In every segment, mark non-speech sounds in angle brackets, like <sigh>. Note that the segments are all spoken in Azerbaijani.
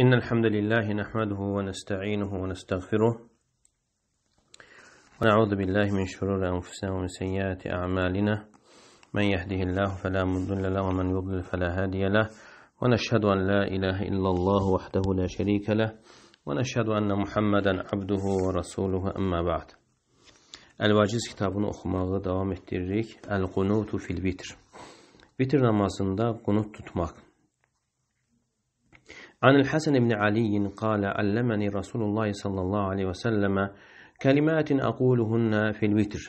إن الحمد لله نحمده ونستعينه ونستغفره ونعوذ بالله من شرور أنفسنا ومن سيئات أعمالنا من يهده الله فلا مضل له ومن يضلل فلا هادي له ونشهد أن لا إله إلا الله وحده لا شريك له ونشهد أن محمدا عبده ورسوله أما بعد الواجز vaciz kitabını oxumağı davam etdiririk. El-Qunutu fil-Vitr. Vitr namazında qunut tutmaq. عن الحسن بن علي قال علمني رسول الله صلى الله عليه وسلم كلمات أقولهن في الوتر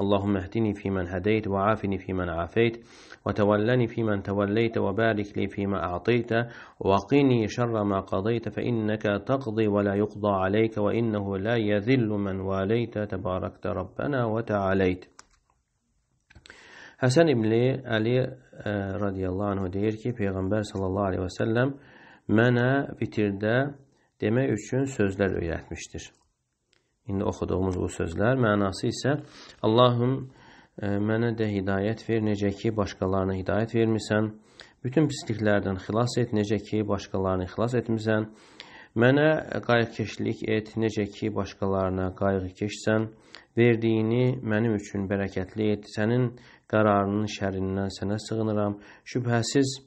اللهم اهدني فيمن هديت وعافني فيمن عافيت وتولني فيمن توليت وبارك لي فيما أعطيت وقني شر ما قضيت فإنك تقضي ولا يقضى عليك وإنه لا يذل من واليت تباركت ربنا وتعاليت حسن بن علي آه، رضي الله عنه ديركي في Peygamber صلى الله عليه وسلم mənə bitirdə demək üçün sözlər öyrətmişdir. İndi oxuduğumuz bu sözlər mənası isə Allahım e, mənə də hidayət ver, necə ki başqalarına hidayət vermisən. Bütün pisliklərdən xilas et, necə ki başqalarını xilas etmisən. Mənə qayğıkeşlik et, necə ki başqalarına qayğıkeşsən. Verdiyini mənim üçün bərəkətli et. Sənin qərarının şərindən sənə sığınıram. Şübhəsiz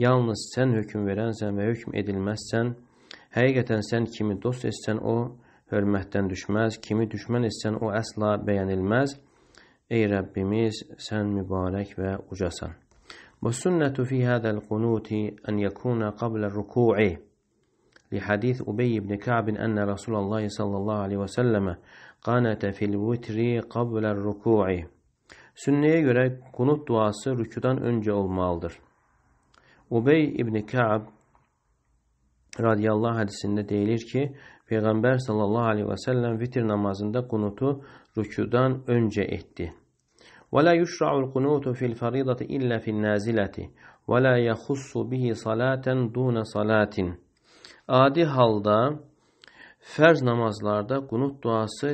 Yalnız sen hüküm verənsən və hükm edilməzsən, həqiqətən sən kimi dost etsən o hörmətdən düşməz, kimi düşmən etsən o əsla bəyənilməz. Ey Rabbimiz sen mübarək və ucasan. والسنة fi هذا القنوت أن يكون قبل الركوع لحديث أبي بن كعب أن رسول الله صلى الله عليه وسلم قانت في الوتر قبل الركوع Sünneye göre kunut duası rükudan önce olmalıdır. Ubey ibn Ka'b radiyallahu hədisində deyilir ki, Peyğəmbər sallallahu aleyhi və səlləm vitr namazında qunutu rükudan öncə etdi. Və la yuşra'ul qunutu fil faridati illə fil nazilati və la yaxussu bihi salatan duna salatin. Adi halda fərz namazlarda qunut duası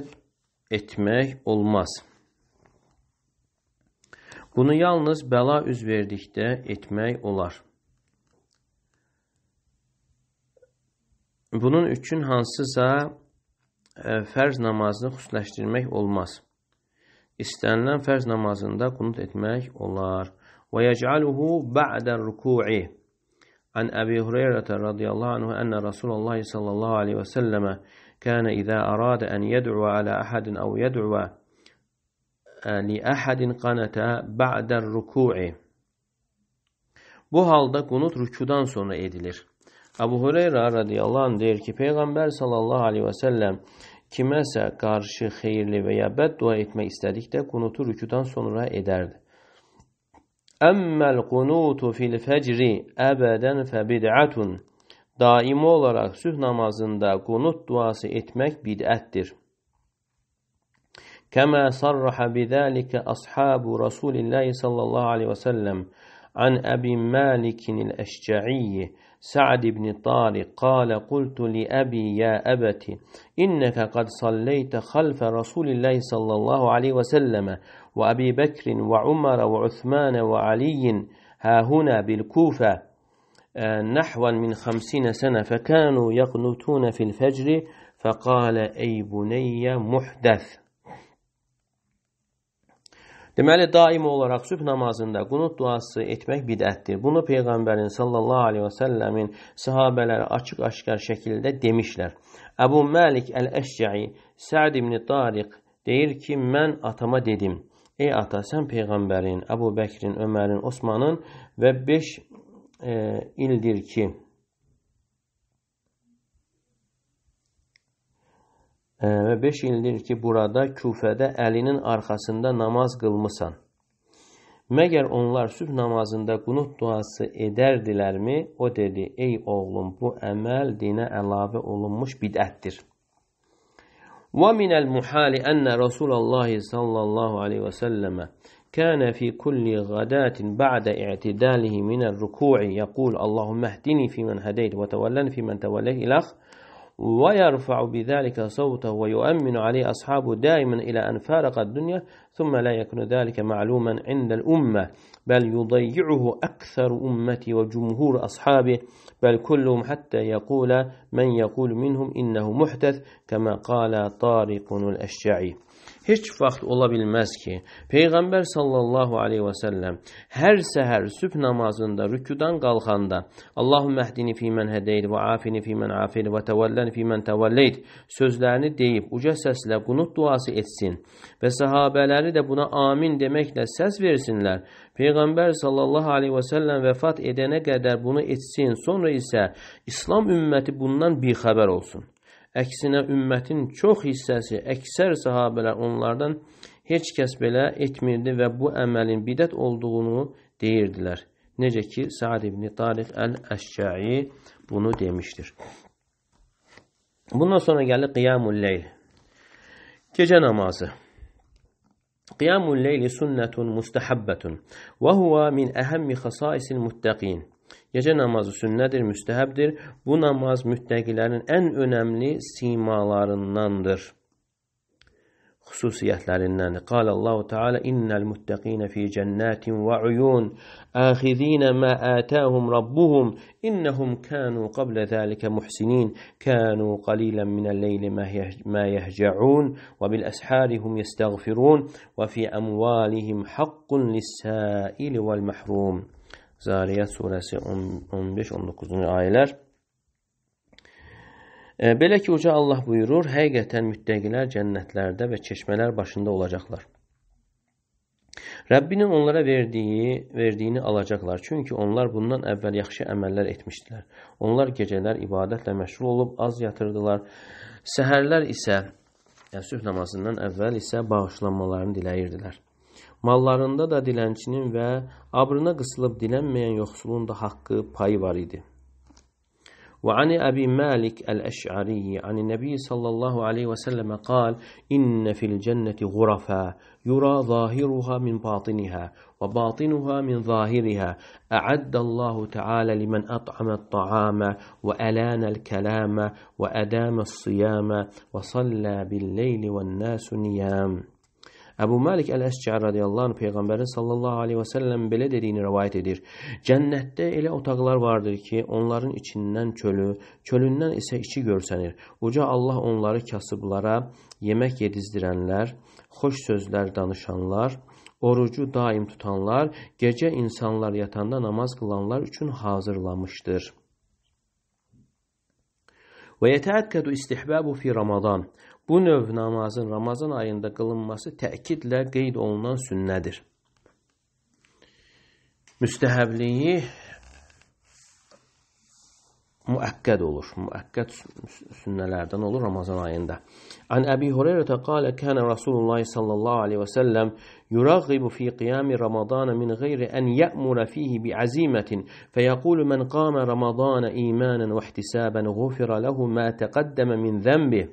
etmək olmaz. Bunu yalnız bəla üz verdikdə etmək olar. Bunun üçün hansısa e, fərz namazını xüsusləşdirmək olmaz. İstənilən fərz namazında qunut etmək olar. وَيَجْعَلُهُ بَعْدَ الرُّكُوعِ عن an هريرة رضي الله anhu. أن Rasulullah sallallahu صلى الله عليه وسلم كان إذا أراد أن يدعو على أحد أو يدعو لأحد قنت بعد الركوع Bu halda qunut rükudan sonra edilir. Əbu Hüreyrə radiyallahu anh deyir ki, Peyğəmbər sallallahu aleyhi və səlləm kiməsə qarşı xeyirli və ya bəddua etmək istədikdə qunutu rükudan sonra edərdi. Əmməl qunutu fil fəcri əbədən fəbidətun. Daimi olaraq süh namazında qunut duası etmək bidətdir. Kəmə sarraha bidəlikə ashabu Rasulillahi sallallahu aleyhi və səlləm an Əbi Malikin el-Əşcəiyyi سعد بن طارق قال قلت لأبي يا أبت إنك قد صليت خلف رسول الله صلى الله عليه وسلم وأبي بكر وعمر وعثمان وعلي ها هنا بالكوفة آه، نحوا من خمسين سنة فكانوا يقنتون في الفجر فقال أي بني محدث Deməli, daim olaraq sübh namazında qunut duası etmək bidətdir. Bunu Peyğəmbərin sallallahu aleyhi və səlləmin sahabələri açıq-aşkar şəkildə demişlər. Əbu Məlik Əl-Əşcəi, Səd ibn Tariq deyir ki, mən atama dedim. Ey ata, sən Peyğəmbərin, Əbu Bəkrin, Ömərin, Osmanın və 5 e, ildir ki, Hə, və beş ildir ki, burada küfədə əlinin arxasında namaz qılmısan. Məgər onlar sübh namazında qunut duası edərdilərmi? O dedi, ey oğlum, bu əməl dinə əlavə olunmuş bidətdir. ومن المحال أن رسول الله صلى الله عليه وسلم كان في كل غداة بعد اعتداله من الركوع يقول اللهم اهدني في من هديت وتولني في من توليت إلى آخره ويرفع بذلك صوته ويؤمن عليه أصحابه دائما إلى أن فارق الدنيا ثم لا يكون ذلك معلوما عند الأمة بل يضيعه أكثر أمتي وجمهور أصحابه بل كلهم حتى يقول من يقول منهم إنه محدث كما قال طارق الأشجعي Heç vaxt ola bilməz ki, Peyğəmbər sallallahu aleyhi və səlləm hər səhər sübh namazında rükudan qalxanda Allahümmə əhdini fimən hədeyl və afini fimən afil və təvəllən fimən təvəlləyt sözlərini deyib uca səslə qunut duası etsin və səhabələri də buna amin deməklə səs versinlər. Peyğəmbər sallallahu aleyhi və səlləm vəfat edənə qədər bunu etsin, sonra isə İslam ümməti bundan bixəbər olsun. Əksinə ümmətin çox hissəsi, əksər sahabələr onlardan heç kəs belə etmirdi və bu əməlin bidət olduğunu deyirdilər. Necə ki, Sa'd ibn Tariq əl-Əşşai bunu demişdir. Bundan sonra gəlir Qiyamul Leyl. Gecə namazı. Qiyamul Leyli sünnətun mustahabbətun və huvə min əhəmmi xəsaisil muttəqin. Gecə namazı sünnədir, müstəhəbdir. Bu namaz müttəqilərin ən önəmli simalarındandır xüsusiyyətlərindən. Qala Allahu Teala innal muttaqina fi cennatin ve uyun akhizina ma atahum rabbuhum innahum kanu qabla zalika muhsinin kanu qalilan min al-leyli ma yahja'un ve bil ashari hum yastaghfirun ve fi amwalihim haqqun lis-sa'il wal mahrum. Zariyyət surəsi 15-19-cu ayələr. E, belə ki, Uca Allah buyurur, həqiqətən müttəqilər cənnətlərdə və çeşmələr başında olacaqlar. Rəbbinin onlara verdiyi, verdiyini alacaqlar. Çünki onlar bundan əvvəl yaxşı əməllər etmişdilər. Onlar gecələr ibadətlə məşğul olub az yatırdılar. Səhərlər isə əsüf yəni namazından əvvəl isə bağışlanmalarını diləyirdilər. Mallarında da dilencinin ve abrına kısılıp dilenmeyen yoksulun da hakkı payı var idi. وعن أبي مالك الأشعري عن النبي صلى الله عليه وسلم قال إن في الجنة غرفا يرى ظاهرها من باطنها وباطنها من ظاهرها أعد الله تعالى لمن أطعم الطعام وألان الكلام وأدام الصيام وصلى بالليل والناس نيام Əbu Malik Əl-Əscar radiyallahu anh Peyğəmbərin sallallahu aleyhi və səlləm belə dediyini rəvayət edir. Cənnətdə elə otaqlar vardır ki, onların içindən çölü, çölündən isə içi görsənir. Uca Allah onları kasıblara, yemək yedizdirənlər, xoş sözlər danışanlar, orucu daim tutanlar, gecə insanlar yatanda namaz qılanlar üçün hazırlamışdır. Və yətəəkkədu istihbabu fi Ramazan. Bu növ namazın Ramazan ayında qılınması təkidlə qeyd olunan sünnədir. Müstəhəbliyi مؤكد olur مؤكد سنلردن olur رمضان ayında عن أبي هريرة قال كان رسول الله صلى الله عليه وسلم يرغب في قيام رمضان من غير أن يأمر فيه بعزيمة فيقول من قام رمضان إيمانا واحتسابا غفر له ما تقدم من ذنبه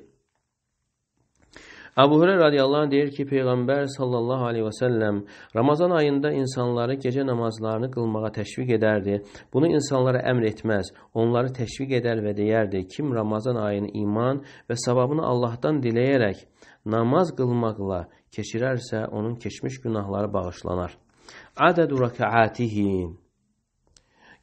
Əbu Hüreyra radiyallahu anh deyir ki, Peyğəmbər sallallahu aleyhi və səlləm Ramazan ayında insanları gecə namazlarını qılmağa təşviq edərdi. Bunu insanlara əmr etməz, onları təşviq edər və deyərdi, kim Ramazan ayını iman və savabını Allahdan diləyərək namaz qılmaqla keçirərsə, onun keçmiş günahları bağışlanar. Ədədu rəkəatihi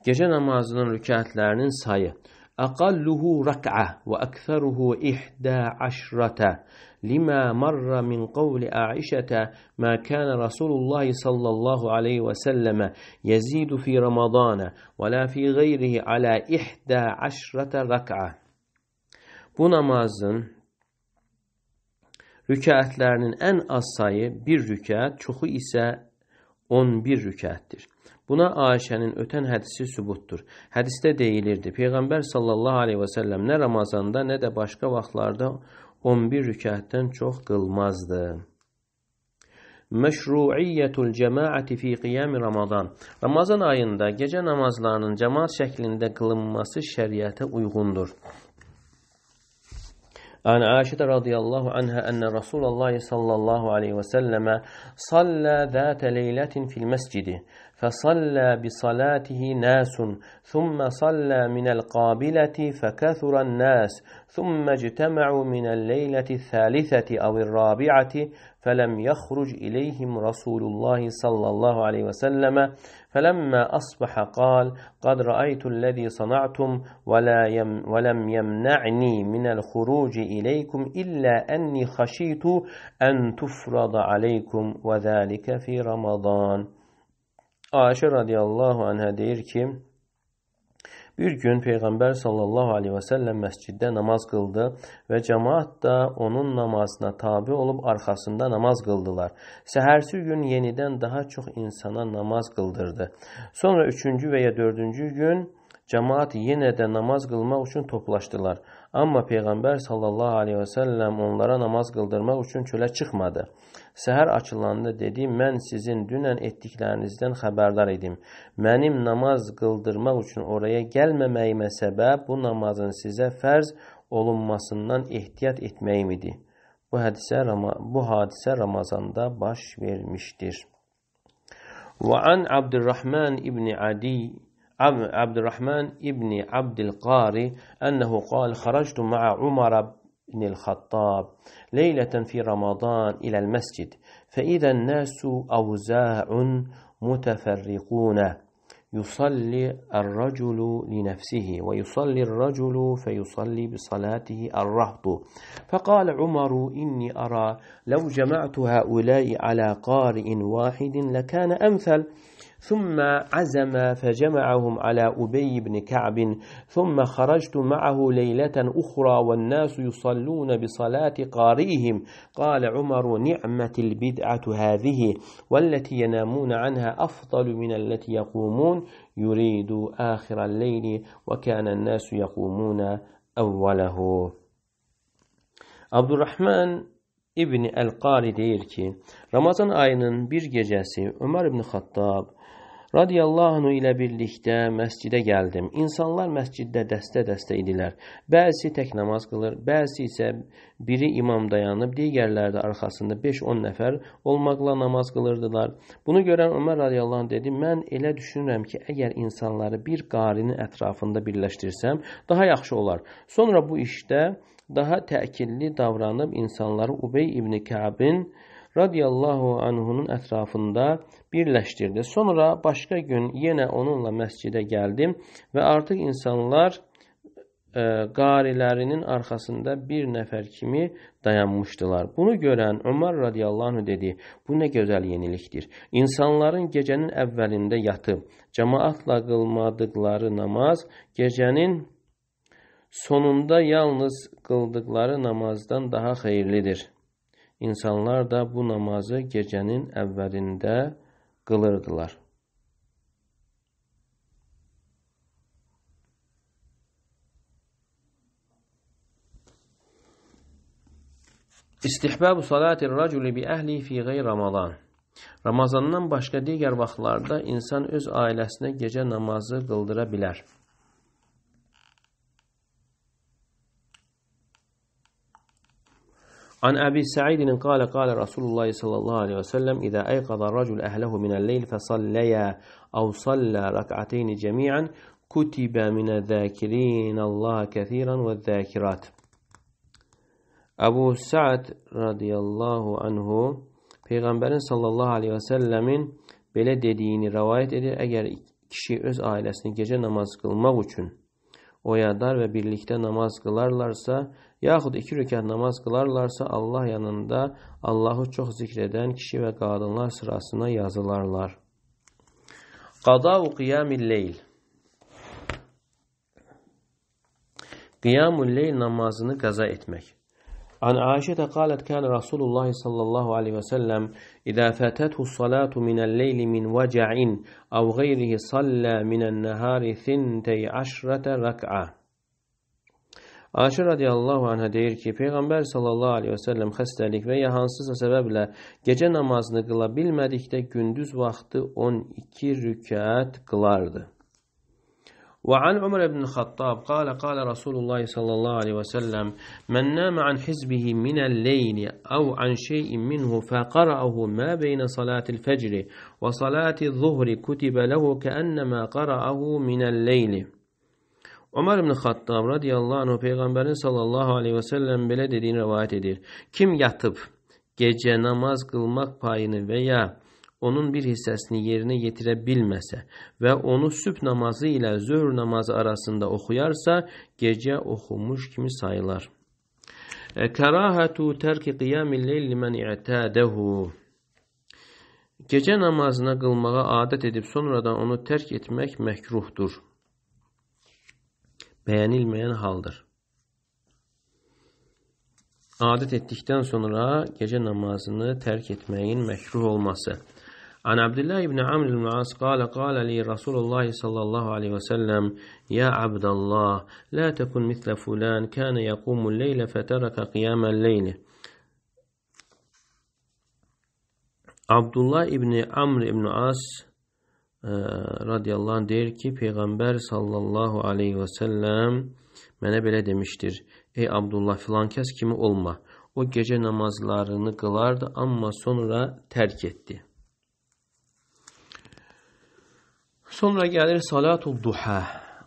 Gecə namazının rükətlərinin sayı أقله ركعة وأكثره إحدى عشرة لما مر من قول عائشة ما كان رسول الله صلى الله عليه وسلم يزيد في رمضان ولا في غيره على إحدى عشرة ركعة Bu namazın rükətlərinin ən az sayı 1 rükət, çoxu isə 11 rükaattir. Buna Ayşənin ötən hədisi sübutdur. Hədisdə deyilirdi, Peyğəmbər sallallahu aleyhi və səlləm nə Ramazanda, nə də başqa vaxtlarda 11 rükətdən çox qılmazdı. Məşruiyyətul cəmaəti fi qiyami Ramazan. Ramazan ayında gecə namazlarının cəmaat şəklində qılınması şəriətə uyğundur. عن عائشة رضي الله عنها أن رسول الله صلى الله عليه وسلم صلى ذات ليلة في المسجد فصلى بصلاته ناس ثم صلى من القابلة فكثر الناس ثم اجتمعوا من الليلة الثالثة أو الرابعة فلم يخرج إليهم رسول الله صلى الله عليه وسلم فلما أصبح قال قد رأيت الذي صنعتم ولا يم ولم يمنعني من الخروج إليكم إلا أني خشيت أن تفرض عليكم وذلك في رمضان Ayşə radiyallahu anhə deyir ki, bir gün Peyğəmbər sallallahu aleyhi və səlləm məsciddə namaz qıldı və cəmaat da onun namazına tabi olub arxasında namaz qıldılar. Səhərsi gün yenidən daha çox insana namaz qıldırdı. Sonra üçüncü və ya dördüncü gün cəmaat yenə də namaz qılmaq üçün toplaşdılar. Amma Peyğəmbər sallallahu aleyhi və səlləm onlara namaz qıldırmaq üçün çölə çıxmadı. Səhər açılanda dedi, mən sizin dünən etdiklərinizdən xəbərdar idim. Mənim namaz qıldırmaq üçün oraya gəlməməyimə səbəb bu namazın sizə fərz olunmasından ehtiyat etməyim idi. Bu hadisə, bu hadisə Ramazanda baş vermişdir. Və an Abdurrahman ibn Adi عبد الرحمن ابن عبد القاري أنه قال خرجت مع عمر بن الخطاب ليلة في رمضان إلى المسجد فإذا الناس أوزاع متفرقون يصلي الرجل لنفسه ويصلي الرجل فيصلي بصلاته الرهط فقال عمر إني أرى لو جمعت هؤلاء على قارئ واحد لكان أمثل ثم عزم فجمعهم على أبي بن كعب ثم خرجت معه ليلة أخرى والناس يصلون بصلاة قارئهم قال عمر نعمة البدعة هذه والتي ينامون عنها أفضل من التي يقومون يريد آخر الليل وكان الناس يقومون أوله عبد الرحمن İbni El-Qari deyir ki, Ramazan ayının bir gecəsi Ömər ibn Xattab Radiyallahu anhu ilə birlikdə məscidə gəldim. İnsanlar məsciddə dəstə-dəstə idilər. Bəzisi tək namaz qılır, bəzisi isə biri imam dayanıb, digərləri də arxasında 5-10 nəfər olmaqla namaz qılırdılar. Bunu görən Ömər radiyallahu anh dedi, mən elə düşünürəm ki, əgər insanları bir qarinin ətrafında birləşdirsəm, daha yaxşı olar. Sonra bu işdə daha təkilli davranıb insanları Ubey ibn Kəbin radiyallahu anhunun ətrafında birləşdirdi. Sonra başqa gün yenə onunla məscidə gəldim və artıq insanlar ə, e, qarilərinin arxasında bir nəfər kimi dayanmışdılar. Bunu görən Ömər radiyallahu anh dedi, bu nə gözəl yenilikdir. İnsanların gecənin əvvəlində yatıb, cəmaatla qılmadıqları namaz, gecənin sonunda yalnız qıldıqları namazdan daha xeyirlidir. İnsanlar da bu namazı gecənin əvvəlində qılırdılar. İstihbab salati raculi bi əhli fi qeyr Ramazan. Ramazandan başqa digər vaxtlarda insan öz ailəsinə gecə namazı qıldıra bilər. An Abi Sa'idin kâle kâle Resulullah sallallahu aleyhi ve sellem İzâ eykaza racul ehlehu minelleyl fesallaya av salla rak'ateyni cemiyen kutibe minezâkirîn Allah kethiren ve zâkirat. Ebu Sa'd radıyallahu anhu Peygamberin sallallahu aleyhi ve sellemin belə dediyini rəvayət edir. Əgər kişi öz ailesini gece namaz qılmaq üçün oyadar ve birlikte namaz kılarlarsa, Yaxud iki rükət namaz qılarlarsa, Allah yanında Allahı çox zikr edən kişi və qadınlar sırasına yazılarlar. Qadav qiyamil leyl Qiyamul leyl namazını qaza etmək. An Aişətə qalət kən Rasulullah sallallahu aleyhi və səlləm İdə fətəthu salatu minəl leyli min vəcəin əv qeyrihi sallə minən nəhari thintəy əşrətə rək'a Aşı radiyallahu anh'a deyir ki, Peyğəmbər sallallahu aleyhi və səlləm xəstəlik və ya hansısa səbəblə gecə namazını qıla bilmədikdə gündüz vaxtı 12 rükət qılardı. وعن عمر بن الخطاب قال قال رسول الله صلى الله عليه وسلم من نام عن حزبه من الليل أو عن شيء منه فقرأه ما بين صلاة الفجر وصلاة الظهر كتب له كأنما قرأه من الليل Ömər ibn Xattab radiyallahu anh Peyğəmbərin sallallahu aleyhi və səlləm belə dediyini rəvayət edir. Kim yatıb gecə namaz qılmaq payını və ya onun bir hissəsini yerinə yetirə bilməsə və onu sübh namazı ilə zöhr namazı arasında oxuyarsa, gecə oxumuş kimi sayılar. E, kərahətu tərki qiyamil leyli mən i'tədəhu. Gecə namazına qılmağa adət edib sonradan onu tərk etmək məkruhdur. beğenilmeyen haldır. Adet ettikten sonra gece namazını terk etmeyin mekruh olması. An Abdullah ibn Amr al As qala qala li Rasulullah sallallahu aleyhi ve sellem ya Abdullah la tekun misle fulan kana yakumu leyle feteraka kıyamel leyle. Abdullah ibn Amr ibn As radiyallahu anh deyir ki, Peyğəmbər sallallahu aleyhi və səlləm mənə belə demişdir, ey Abdullah filan kəs kimi olma, o gecə namazlarını qılardı, amma sonra tərk etdi. Sonra gəlir salatul duha,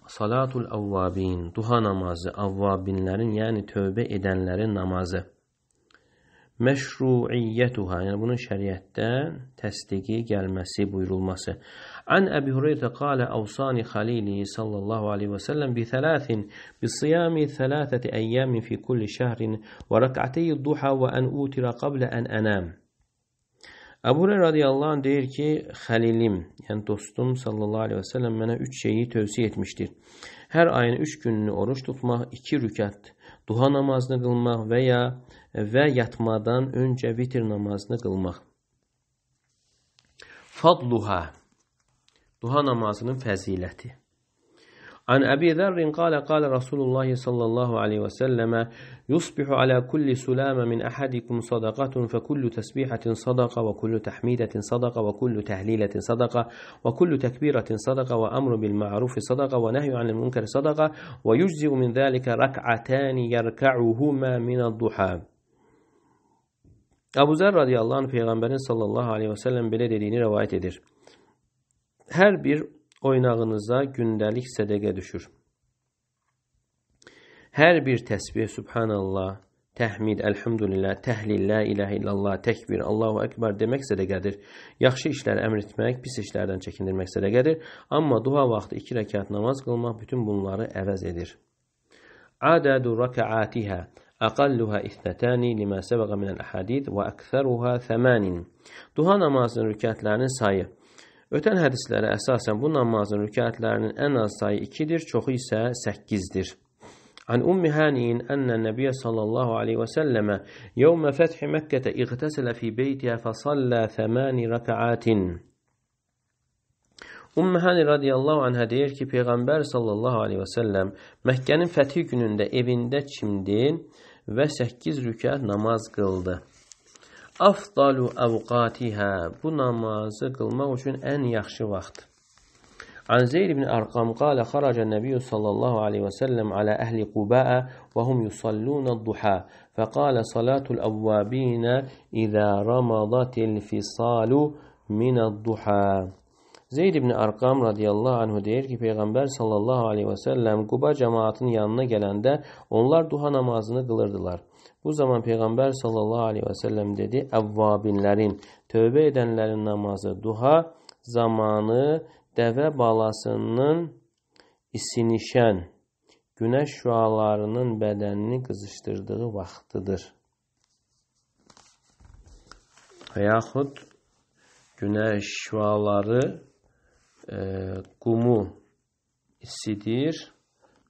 salatul avvabin, duha namazı, avvabinlərin, yəni tövbə edənlərin namazı. Məşruiyyətuha, yəni bunun şəriətdə təsdiqi gəlməsi, buyurulması. عن أبي هريرة قال أوصاني خليلي صلى الله عليه وسلم بثلاث بالصيام ثلاثة أيام في كل شهر وركعتي الضحى وأن أوتر قبل أن أنام Əbu Hüreyrə radiyallahu anh deyir ki, xəlilim, yəni dostum sallallahu əleyhi və səlləm mənə üç şeyi tövsiyə etmişdir. Hər ayın 3 gününü oruç tutmaq, 2 rükət duha namazını qılmaq və ya və yatmadan öncə vitr namazını qılmaq. Fadluha duha namazının fəziləti. An Abi Zer قال قال رسول الله صلى الله عليه وسلم يصبح على كل سلام من أحدكم صدقة فكل تسبيحة صدقة وكل تحميدة صدقة وكل تهليلة صدقة وكل تكبيرة صدقة وأمر بالمعروف صدقة ونهي عن المنكر صدقة ويجزئ من ذلك ركعتان يركعهما من الضحى أبو ذر رضي الله عنه في غنبر صلى الله عليه وسلم بلد ديني روايته Hər bir oynağınıza gündəlik sədəqə düşür. Hər bir təsbih, subhanallah, təhmid, əlhamdülillah, təhlil, la ilahə illallah, təkbir, Allahu əkbər demək sədəqədir. Yaxşı işləri əmr etmək, pis işlərdən çəkindirmək sədəqədir. Amma dua vaxtı 2 rəkat namaz qılmaq bütün bunları əvəz edir. Adədu rəkəatihə أقلها اثنتان لما سبق من الأحاديث وأكثرها ثمان. Duha namazının rükətlərinin sayı Ötən hədislərə əsasən bu namazın rükətlərinin ən az sayı 2-dir, çoxu isə 8-dir. An Ummi Haniyin ənə Nəbiyyə sallallahu aleyhi və səlləmə yevmə fəthi Məkkətə iqtəsələ fi beytiyə fəsallə thəməni rəkaatin. Ümmü Hani radiyallahu anhə deyir ki, Peyğəmbər sallallahu aleyhi və səlləm Məkkənin fəthi günündə evində çimdi və 8 rükət namaz qıldı. أفضل أوقاتها بنماز قلما وشن أن يخشي وقت عن زيد بن أرقم قال خرج النبي صلى الله عليه وسلم على أهل قباء وهم يصلون الضحى فقال صلاة الأوابين إذا رمضت الفصال من الضحى Zeyd ibn Arqam radiyallahu anhu deyir ki, Peyğəmbər sallallahu aleyhi və səlləm Quba cəmaatının yanına gələndə onlar duha namazını qılırdılar. Bu zaman Peyğəmbər sallallahu aleyhi və səlləm dedi, əvvabinlərin, tövbə edənlərin namazı duha zamanı dəvə balasının isinişən günəş şüalarının bədənini qızışdırdığı vaxtıdır. Və yaxud günəş şüaları e, qumu issidir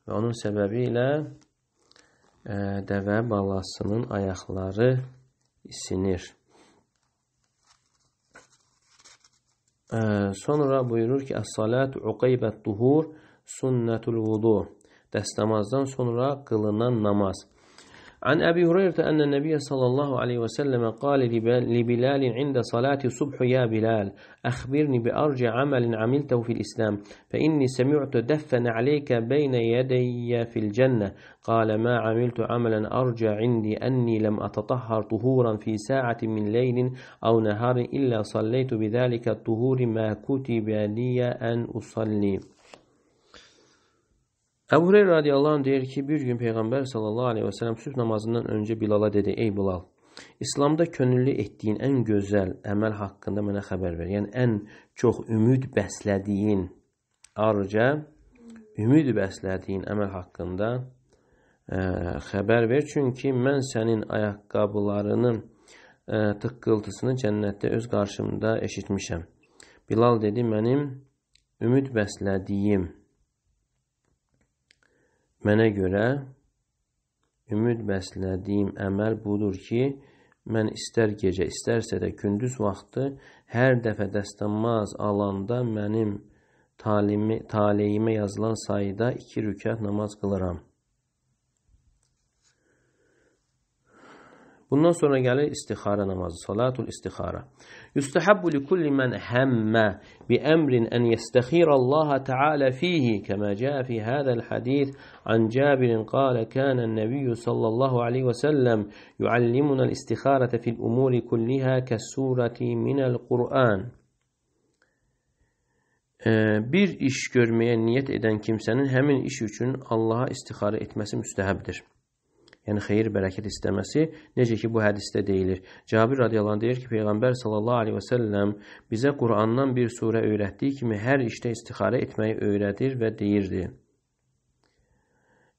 və onun səbəbi ilə e, dəvə balasının ayaqları isinir. E, sonra buyurur ki, Əs-salət uqeybət duhur sünnətul vudu. Dəstəmazdan sonra qılınan namaz. عن أبي هريرة أن النبي صلى الله عليه وسلم قال لبلال عند صلاة الصبح يا بلال أخبرني بأرجى عمل عملته في الإسلام فإني سمعت دفا عليك بين يدي في الجنة قال ما عملت عملا أرجى عندي أني لم أتطهر طهورا في ساعة من ليل أو نهار إلا صليت بذلك الطهور ما كتب لي أن أصلي Əbu Hüreyrə radiyallahu anh deyir ki, bir gün Peyğəmbər sallallahu aleyhi və sələm sübh namazından öncə Bilala dedi, ey Bilal, İslamda könüllü etdiyin ən gözəl əməl haqqında mənə xəbər ver. Yəni, ən çox ümid bəslədiyin arca, ümid bəslədiyin əməl haqqında ə, e, xəbər ver. Çünki mən sənin ayaqqabılarının ə, e, tıqqıltısını cənnətdə öz qarşımda eşitmişəm. Bilal dedi, mənim ümid bəslədiyim Mənə görə ümid bəslədiyim əməl budur ki, mən istər gecə, istərsə də gündüz vaxtı hər dəfə dəstəmaz alanda mənim talimi, taleyimə yazılan sayda iki rükət namaz qılıram. Bundan sonra gəlir istihara namazı, salatul istihara. Yustahabbu li kulli men hemme bi emrin en yestahira Allah ta'ala fihi kema caa fi al hadis an Jabir qala kana an-nabiy sallallahu alayhi ve sellem yuallimuna al-istihara al umuri kulliha min al Kur'an. Bir iş görməyə niyyət edən kimsənin həmin iş üçün Allaha istihara etməsi müstəhəbdir. yəni xeyir, bərəkət istəməsi, necə ki bu hədisdə deyilir. Cabir radiyallahu deyir ki, Peyğəmbər sallallahu əleyhi və səlləm bizə Qur'andan bir surə öyrətdiyi kimi hər işdə istixarə etməyi öyrədir və deyirdi: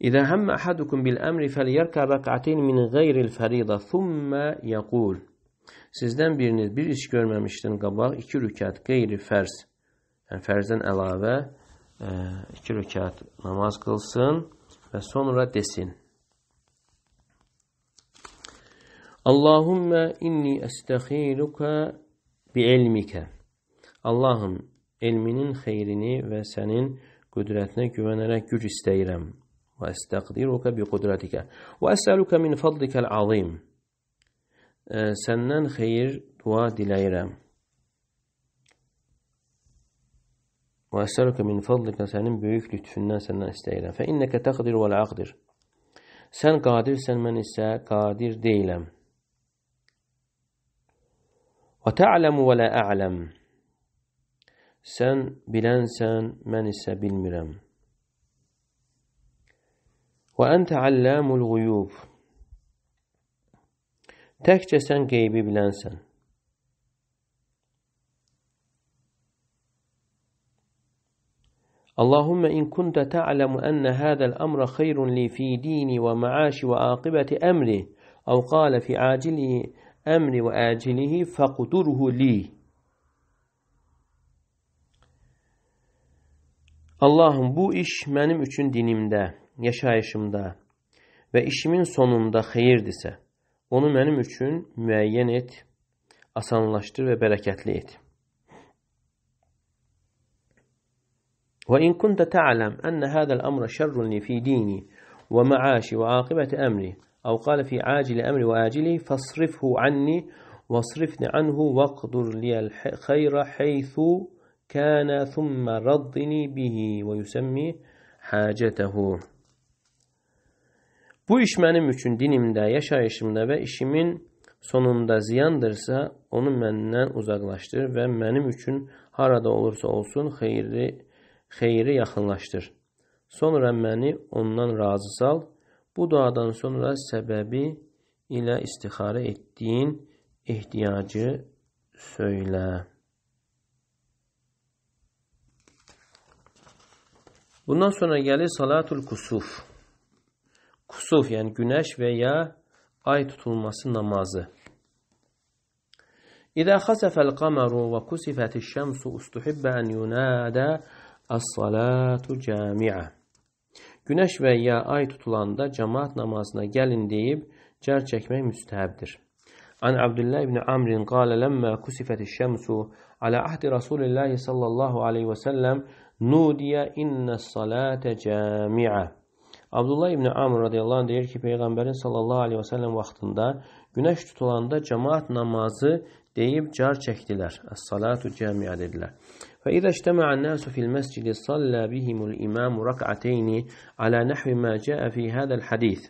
"İzə həmmə ahadukum bil əmri fəliyərkə rəqətin min ghayril fəridə, thumma yəqul" Sizdən biriniz bir iş görməmişdən qabaq 2 rükət qeyri fərz, yəni fərzdən əlavə 2 e, rükət namaz qılsın və sonra desin: Allahumme inni estağfiruke bi ilmike. Allahım, elminin xeyrini və sənin qüdrətinə güvənərək güc istəyirəm. Və estəqdiruka bi qudretikə. Və əsəluka min fadlikəl azim. E, səndən xeyir dua diləyirəm. Və əsəluka min fadlikə sənin böyük lütfündən səndən istəyirəm. Fə innəkə təqdir və aqdir. Sən qadirsən, mən isə qadir deyiləm. وتعلم ولا أعلم sen bilensen من ise bilmirem. وأنت علام الغيوب guyub. Tekçe sen geybi bilensen. اللهم إن كنت تعلم أن هذا الأمر خير لي في ديني ومعاشي وعاقبة أمري أو قال في عاجله əmri və əcilihi fəqdurhu li. Allahım, bu iş mənim üçün dinimdə, yaşayışımda və işimin sonunda xeyirdirsə, onu mənim üçün müəyyən et, asanlaşdır və bərəkətli et. وإن كنت تعلم أن هذا الأمر شر لي في ديني ومعاشي وعاقبة أمري أو قال في عاجل أمري وآجله فاصرفه عني واصرفني عنه واقدر لي الخير حيث كان ثم رضني به ويسمي حاجته Bu iş benim üçün dinimdə, yaşayışımda və işimin sonunda ziyandırsa onu məndən uzaqlaşdır ve mənim için harada olursa olsun xeyri, xeyri yaxınlaşdır. Sonra məni ondan razı sal bu duadan sonra sebebi ile istihare ettiğin ihtiyacı söyle. Bundan sonra gelir salatul kusuf. Kusuf yani güneş veya ay tutulması namazı. İza hasafa'l kameru ve kusifati'ş şemsu ustuhibba en yunada as-salatu cami'a. Günəş və ya ay tutulanda cəmaat namazına gəlin deyib cər çəkmək müstəhəbdir. An Abdullah ibn Amr qala lamma kusifat ash-shamsu ala ahdi Rasulillah sallallahu alayhi wa sallam nudiya inna salata jami'a. Abdullah ibn Amr radiyallahu anh deyir ki, peyğəmbərin sallallahu alayhi və sallam vaxtında günəş tutulanda cemaat namazı deyib car çəkdilər. Əs-salatu cami'a dedilər. فإذا اجتمع الناس في المسجد صلى بهم الإمام ركعتين على نحو ما جاء في هذا الحديث.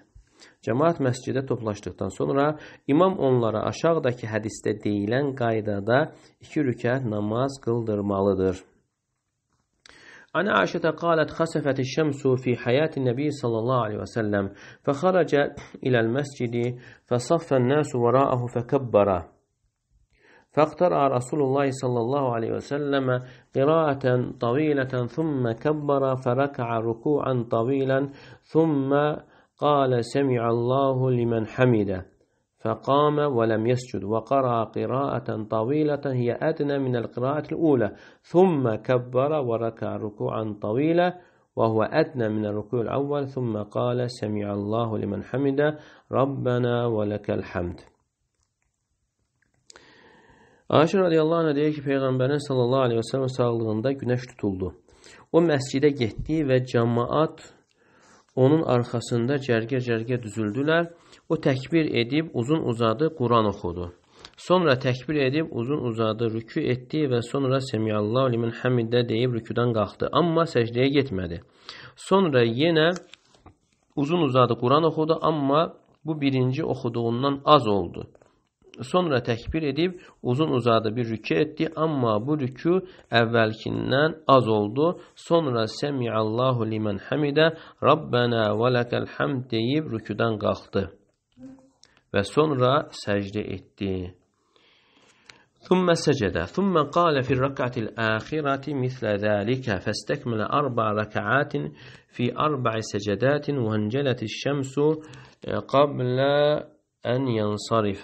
Cemaat məscidə toplaşdıqdan sonra imam onlara aşağıdakı hədisdə deyilən qaydada iki rükət namaz qıldırmalıdır. عن عائشة قالت خسفت الشمس في حياة النبي صلى الله عليه وسلم فخرج إلى المسجد فصف الناس وراءه فكبره فاقترأ رسول الله صلى الله عليه وسلم قراءة طويلة ثم كبر فركع ركوعا طويلا ثم قال سمع الله لمن حمده فقام ولم يسجد وقرأ قراءة طويلة هي أدنى من القراءة الأولى ثم كبر وركع ركوعا طويلا وهو أدنى من الركوع الأول ثم قال سمع الله لمن حمده ربنا ولك الحمد Ayşə radiyallahu anh deyir ki, Peyğəmbərin sallallahu aleyhi və sələm sağlığında günəş tutuldu. O məscidə getdi və cəmaat onun arxasında cərgə-cərgə düzüldülər. O təkbir edib uzun-uzadı Quran oxudu. Sonra təkbir edib uzun-uzadı rükü etdi və sonra Semiyallahu limin həmidə deyib rüküdən qalxdı. Amma səcdəyə getmədi. Sonra yenə uzun-uzadı Quran oxudu, amma bu birinci oxuduğundan az oldu. Sonra təkbir edib uzun-uzadı bir rükü etdi, amma bu rükü əvvəlkindən az oldu. Sonra Səmiallahu limən hamidə Rabbana və ləkəl hamd deyib rüküdən qalxdı və sonra səcdə etdi. ثم سجد ثم قال في الركعة الآخرة مثل ذلك فاستكمل أربع ركعات في أربع سجدات وانجلت الشمس قبل أن ينصرف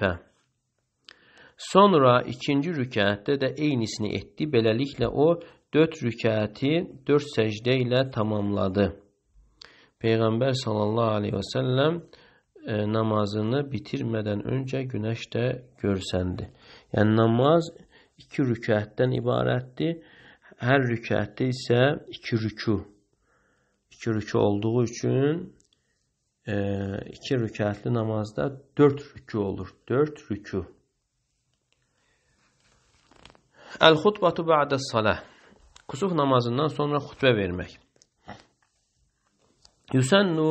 Sonra ikinci rükətdə də eynisini etdi. Beləliklə o 4 rükəti 4 səcdə ilə tamamladı. Peyğəmbər sallallahu əleyhi və səlləm e, namazını bitirmədən öncə günəş də görsəndi. Yəni namaz 2 rükətdən ibarətdir. Hər rükətdə isə 2 rükü. 2 rükü olduğu üçün 2 e, rükətli namazda 4 rükü olur. 4 rükü. Əl-xutbatu ba'de salə. Kusuf namazından sonra xutbə vermək. Yusannu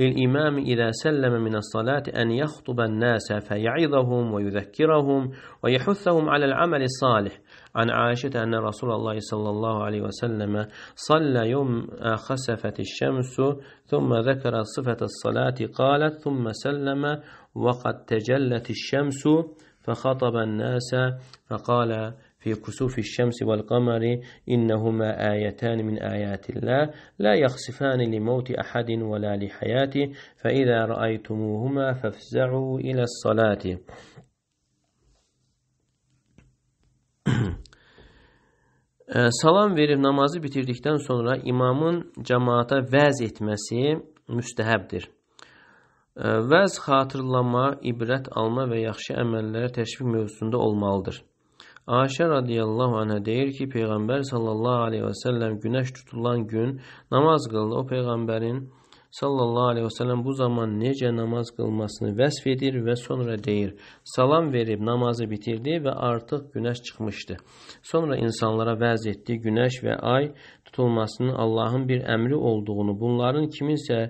lil imami ilə səlləmə minə as ən en nəsə nase fe'izahum ve yuzekkirahum ve yahussahum ala'l amel salih. An Ayşe enne Resulullah sallallahu aleyhi ve selleme salla yum khasafatish şemsu thumma zekara sıfata as-salati qalet thumma sallama ve kad tecellatish şemsu فخطب الناس فقال في كسوف الشمس والقمر إنهما آيتان من آيات الله لا يخسفان لموت أحد ولا لحياته فإذا رأيتموهما فافزعوا إلى الصلاة <clears throat> Salam verib namazı bitirdikdən sonra imamın cəmaata vəz etməsi müstəhəbdir. Vəz xatırlama, ibrət alma və yaxşı əməllərə təşviq mövzusunda olmalıdır. Ayşə radiyallahu anhə deyir ki, Peyğəmbər sallallahu aleyhi və səlləm günəş tutulan gün namaz qıldı. O Peyğəmbərin sallallahu aleyhi və səlləm bu zaman necə namaz qılmasını vəsf edir və sonra deyir, salam verib namazı bitirdi və artıq günəş çıxmışdı. Sonra insanlara vəz etdi günəş və ay tutulmasının Allahın bir əmri olduğunu, bunların kiminsə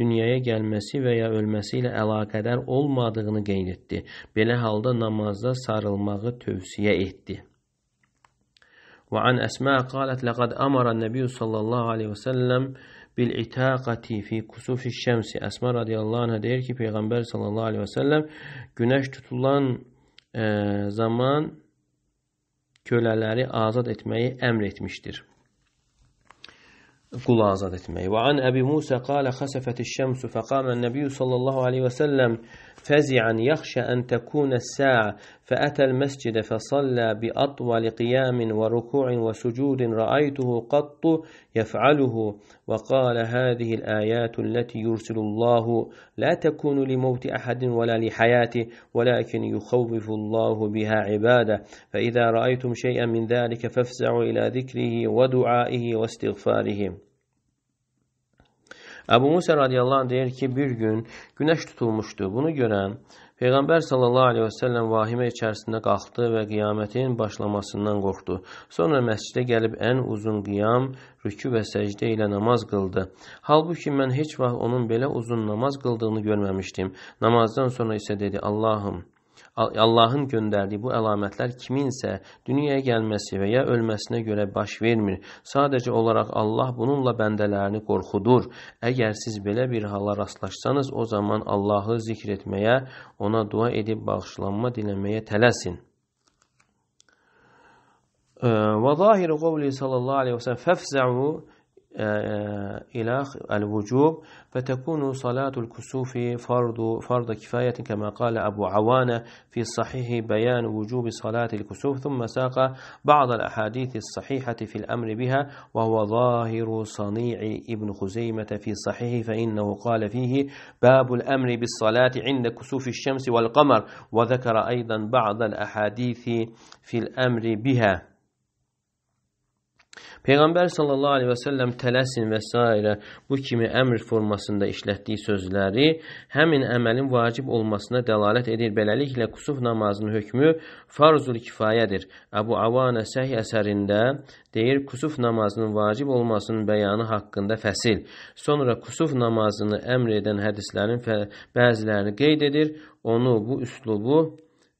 dünyaya gəlməsi və ya ölməsi ilə əlaqədar olmadığını qeyd etdi. Belə halda namazda sarılmağı tövsiyə etdi. Və an Əsmə qalat: "Laqad amara an-nabiy sallallahu alayhi və sallam bil itaqati fi kusufi şemsi." Əsmə radiyallahu anha deyir ki, peyğəmbər sallallahu alayhi və sallam günəş tutulan e, zaman kölələri azad etməyi əmr etmişdir. kulu azat etmeyi. Ve an Ebi Musa kâle hasefeti şemsu fekâmen nebiyyü sallallahu aleyhi ve sellem fezi'an yahşe en tekûne s-sa'a فأتى المسجد فصلى بأطول قيام وركوع وسجود رأيته قط يفعله وقال هذه الآيات التي يرسل الله لا تكون لموت أحد ولا لحياته ولكن يخوف الله بها عباده فإذا رأيتم شيئا من ذلك فافزعوا إلى ذكره ودعائه واستغفاره Abu Musa radıyallahu anh der ki bir gün güneş tutulmuştu. Bunu gören Peyğəmbər sallallahu əleyhi və səlləm vahimə içərisində qalxdı və qiyamətin başlamasından qorxdu. Sonra məscidə gəlib ən uzun qiyam, rükü və səcdə ilə namaz qıldı. Halbuki mən heç vaxt onun belə uzun namaz qıldığını görməmişdim. Namazdan sonra isə dedi: "Allahım, Allahın göndərdiyi bu əlamətlər kiminsə dünyaya gəlməsi və ya ölməsinə görə baş vermir. Sadəcə olaraq Allah bununla bəndələrini qorxudur. Əgər siz belə bir hala rastlaşsanız, o zaman Allahı zikr etməyə, ona dua edib bağışlanma diləməyə tələsin. Və zahiri qovli sallallahu aleyhi və səlləm fəfzəu آه، آه، إلى الوجوب فتكون صلاة الكسوف فرض, فرض كفاية كما قال أبو عوانة في الصحيح بيان وجوب صلاة الكسوف ثم ساق بعض الأحاديث الصحيحة في الأمر بها وهو ظاهر صنيع ابن خزيمة في الصحيح فإنه قال فيه باب الأمر بالصلاة عند كسوف الشمس والقمر وذكر أيضا بعض الأحاديث في الأمر بها Peyğəmbər sallallahu aleyhi və səlləm tələsin və s. bu kimi əmr formasında işlətdiyi sözləri həmin əməlin vacib olmasına dəlalət edir. Beləliklə, qusuf namazının hökmü farzul kifayədir. Əbu Avanə Səhi əsərində deyir, qusuf namazının vacib olmasının bəyanı haqqında fəsil. Sonra qusuf namazını əmr edən hədislərin bəzilərini qeyd edir. Onu bu üslubu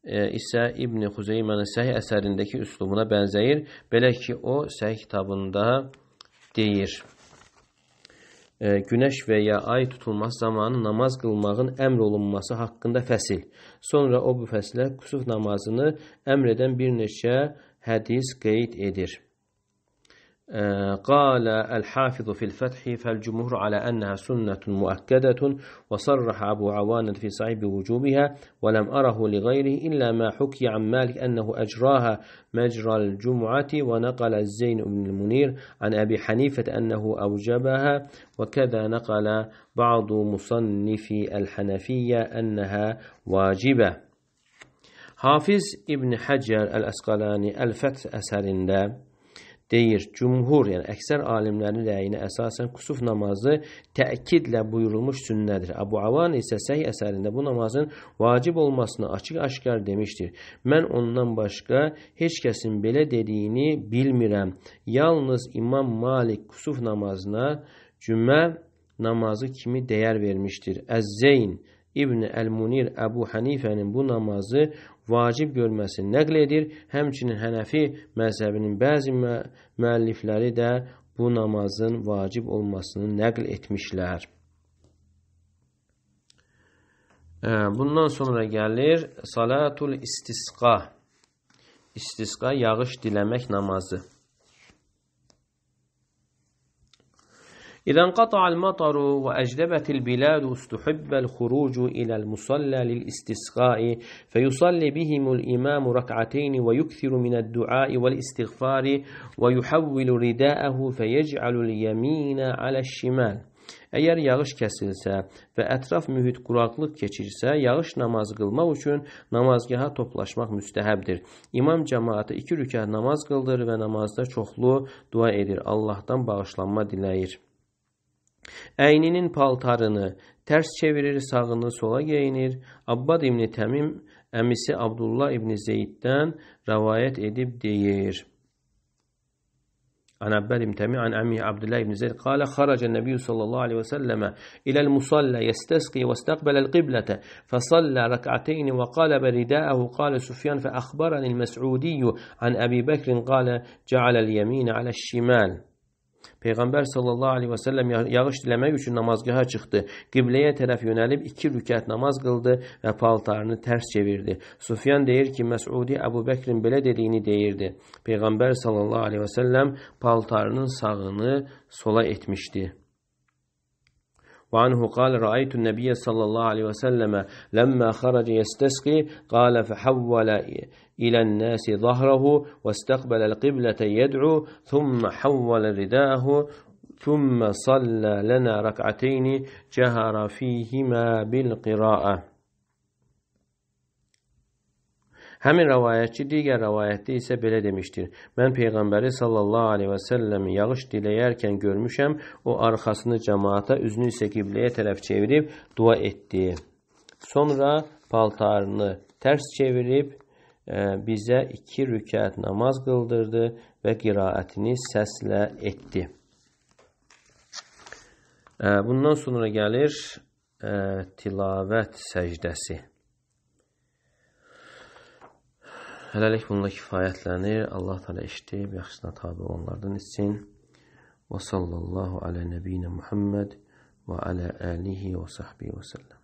E, isə İbn Xuzeymanın səhih əsərindəki üslubuna bənzəyir. Belə ki, o səhih kitabında deyir: e, Günəş və ya ay tutulması zamanı namaz qılmağın əmr olunması haqqında fəsil. Sonra o bu fəsilə kusuf namazını əmr edən bir neçə hədis qeyd edir. آه، قال الحافظ في الفتح فالجمهور على أنها سنة مؤكدة وصرح أبو عوان في صحيح بوجوبها ولم أره لغيره إلا ما حكي عن مالك أنه أجراها مجرى الجمعة ونقل الزين بن المنير عن أبي حنيفة أنه أوجبها وكذا نقل بعض مصنفي الحنفية أنها واجبة حافظ ابن حجر الأسقلاني الفتح أسرنده deyir. Cümhur, yəni əksər alimlərin rəyinə əsasən kusuf namazı təkidlə buyurulmuş sünnədir. Əbu Avan isə səhi əsərində bu namazın vacib olmasını açıq-aşkar demişdir. Mən ondan başqa heç kəsin belə dediyini bilmirəm. Yalnız İmam Malik kusuf namazına cümə namazı kimi dəyər vermişdir. Əz-Zeyn İbn Əl-Munir Əbu Hənifənin bu namazı vacib görməsi nəql edir. Həmçinin Hənəfi məzhəbinin bəzi mə müəllifləri də bu namazın vacib olmasını nəql etmişlər. Bundan sonra gəlir salatul istisqa. İstisqa yağış diləmək namazı. إذا انقطع المطر وأجدبت البلاد استحب الخروج إلى المصلى للاستسقاء فيصلي بهم الإمام ركعتين ويكثر من الدعاء والاستغفار ويحول رداءه فيجعل اليمين على الشمال Əgər yağış kəsilsə və ətraf mühit quraqlıq keçirsə, yağış namaz qılmaq üçün namazgaha toplaşmaq müstəhəbdir. İmam cəmaatı iki rükət namaz qıldır və namazda çoxlu dua edir, Allahdan bağışlanma diləyir. Əyninin paltarını tərs çevirir, sağını sola geyinir. Abbad İbni Təmim əmisi Abdullah İbni Zeyddən rəvayət edib deyir. عن عباد بن تميم عن عمه عبد الله بن زيد قال خرج النبي صلى الله عليه وسلم إلى المصلى يستسقي واستقبل القبلة فصلى ركعتين وقال برداءه قال سفيان فأخبرني المسعودي عن أبي بكر قال جعل اليمين على الشمال Peyğəmbər sallallahu aleyhi və səlləm yağış diləmək üçün namazgaha çıxdı. Qibləyə tərəf yönəlib iki rükət namaz qıldı və paltarını tərs çevirdi. Sufyan deyir ki, Məsudi Əbu Bəkrin belə dediyini deyirdi. Peyğəmbər sallallahu aleyhi və səlləm paltarının sağını sola etmişdi. وعنه قال رأيت النبي صلى الله عليه وسلم لما خرج يستسقي قال فحول إلى الناس ظهره واستقبل القبلة يدعو ثم حول رداءه ثم صلى لنا ركعتين جهر فيهما بالقراءة Həmin rəvayətçi digər rəvayətdə isə belə demişdir. Mən Peyğəmbəri sallallahu aleyhi və səlləm yağış diləyərkən görmüşəm, o arxasını cəmaata, üzünü isə qibləyə tərəf çevirib dua etdi. Sonra paltarını tərs çevirib bizə iki rükət namaz qıldırdı və qiraətini səslə etdi. Bundan sonra gəlir tilavət səcdəsi. Hələlik bununla kifayətlənir. Allah təala eşidib, yaxşısına tabe onlardan etsin. Və sallallahu alə nəbiyinə Muhammed və alə alihi və sahbihi və səlləm.